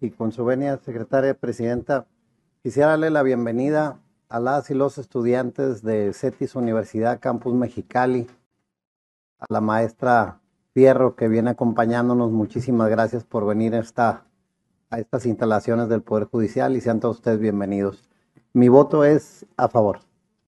y con su venia secretaria presidenta, quisiera darle la bienvenida a las y los estudiantes de CETIS Universidad Campus Mexicali, a la maestra Fierro que viene acompañándonos. Muchísimas gracias por venir esta, a estas instalaciones del Poder Judicial y sean todos ustedes bienvenidos. Mi voto es a favor.